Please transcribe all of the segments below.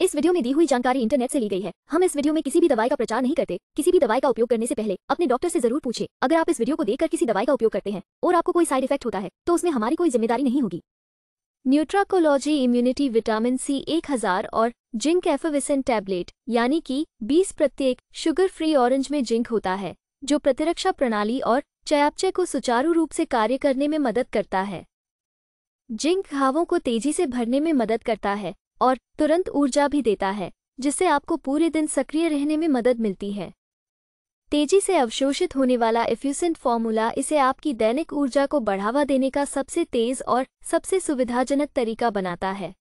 इस वीडियो में दी हुई जानकारी इंटरनेट से ली गई है हम इस वीडियो में किसी भी दवाई का प्रचार नहीं करते किसी भी दवाई का उपयोग करने से पहले अपने डॉक्टर से जरूर पूछे अगर आप इस वीडियो को देखकर किसी दवाई का उपयोग करते हैं और आपको कोई साइड इफेक्ट होता है तो उसमें हमारी कोई जिम्मेदारी नहीं होगी न्यूट्राकोलॉजी इम्यूनिटी विटामिन सी एक और जिंक एफोविसन टैबलेट यानी कि बीस प्रत्येक शुगर फ्री ऑरेंज में जिंक होता है जो प्रतिरक्षा प्रणाली और चयापचय को सुचारू रूप से कार्य करने में मदद करता है जिंक घावों को तेजी से भरने में मदद करता है और तुरंत ऊर्जा भी देता है जिससे आपको पूरे दिन सक्रिय रहने में मदद मिलती है तेजी से अवशोषित होने वाला इफ़्यूसेंट फॉर्मूला इसे आपकी दैनिक ऊर्जा को बढ़ावा देने का सबसे तेज और सबसे सुविधाजनक तरीका बनाता है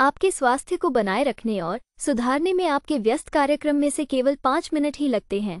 आपके स्वास्थ्य को बनाए रखने और सुधारने में आपके व्यस्त कार्यक्रम में से केवल पाँच मिनट ही लगते हैं